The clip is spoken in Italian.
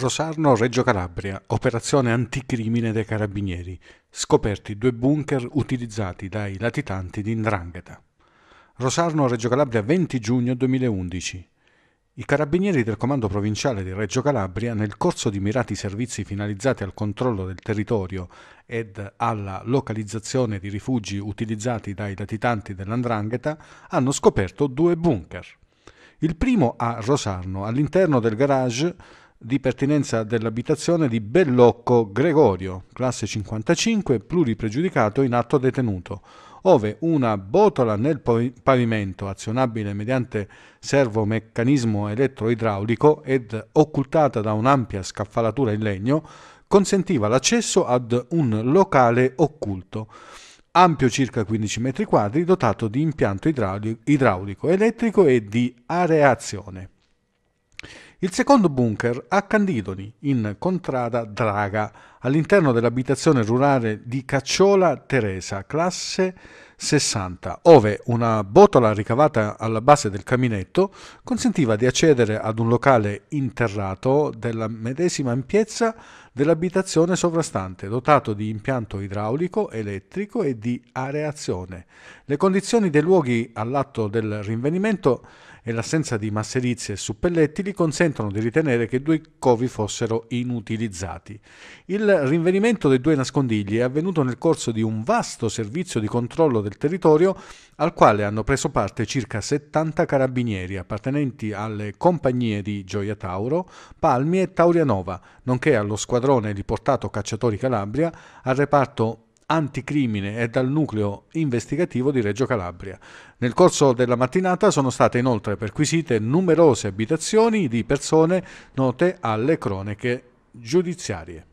Rosarno Reggio Calabria, operazione anticrimine dei carabinieri, scoperti due bunker utilizzati dai latitanti di Ndrangheta. Rosarno Reggio Calabria 20 giugno 2011. I carabinieri del comando provinciale di Reggio Calabria, nel corso di mirati servizi finalizzati al controllo del territorio ed alla localizzazione di rifugi utilizzati dai latitanti dell'Andrangheta, hanno scoperto due bunker. Il primo a Rosarno, all'interno del garage di pertinenza dell'abitazione di Bellocco Gregorio, classe 55, pluripregiudicato in atto detenuto, ove una botola nel pavimento azionabile mediante servomeccanismo elettroidraulico ed occultata da un'ampia scaffalatura in legno consentiva l'accesso ad un locale occulto, ampio circa 15 metri quadri, dotato di impianto idraulico, elettrico e di areazione. Il secondo bunker a Candidoni, in Contrada Draga, all'interno dell'abitazione rurale di Cacciola Teresa, classe 60, ove una botola ricavata alla base del caminetto consentiva di accedere ad un locale interrato della medesima ampiezza dell'abitazione sovrastante, dotato di impianto idraulico, elettrico e di areazione. Le condizioni dei luoghi all'atto del rinvenimento e l'assenza di masserizie e suppellettili consentono di ritenere che due covi fossero inutilizzati. Il rinvenimento dei due nascondigli è avvenuto nel corso di un vasto servizio di controllo del territorio al quale hanno preso parte circa 70 carabinieri appartenenti alle compagnie di Gioia Tauro, Palmi e Taurianova, nonché allo squadrone riportato Cacciatori Calabria, al reparto anticrimine e dal nucleo investigativo di Reggio Calabria. Nel corso della mattinata sono state inoltre perquisite numerose abitazioni di persone note alle cronache giudiziarie.